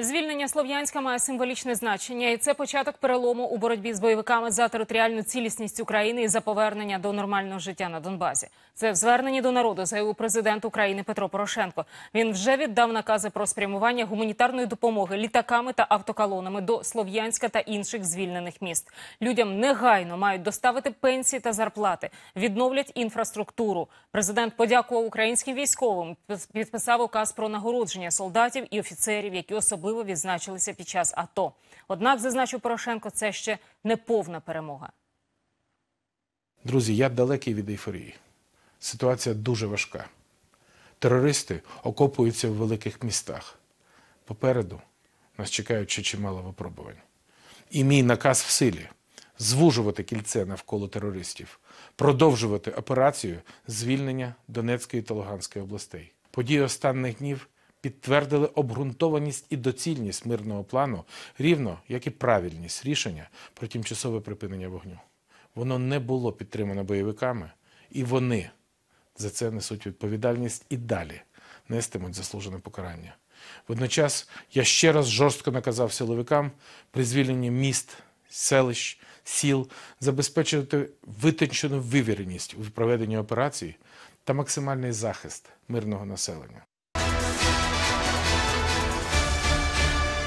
Звільнення Слов'янська має символічне значення, і це початок перелому у боротьбі з бойовиками за територіальну цілісність України і за повернення до нормального життя на Донбасі. Це в зверненні до народу заявив президент України Петро Порошенко. Він вже віддав накази про спрямування гуманітарної допомоги літаками та автоколонами до Слов'янська та інших звільнених міст. Людям негайно мають доставити пенсії та зарплати, відновлять інфраструктуру. Президент подякував українським військовим, підписав указ про нагородження солдатів і офіцерів, які особливо важливо відзначилися під час АТО. Однак, зазначив Порошенко, це ще не повна перемога. Друзі, я далекий від ейфорії. Ситуація дуже важка. Терористи окопуються в великих містах. Попереду нас чекають ще чимало випробувань. І мій наказ в силі звужувати кільце навколо терористів, продовжувати операцію звільнення Донецької та Луганської областей. Події останніх днів підтвердили обґрунтованість і доцільність мирного плану, рівно як і правильність рішення про тимчасове припинення вогню. Воно не було підтримано бойовиками, і вони за це несуть відповідальність і далі нестимуть заслужене покарання. Водночас я ще раз жорстко наказав силовикам при звільненні міст, селищ, сіл забезпечувати витончену вивіреність у проведенні операцій та максимальний захист мирного населення.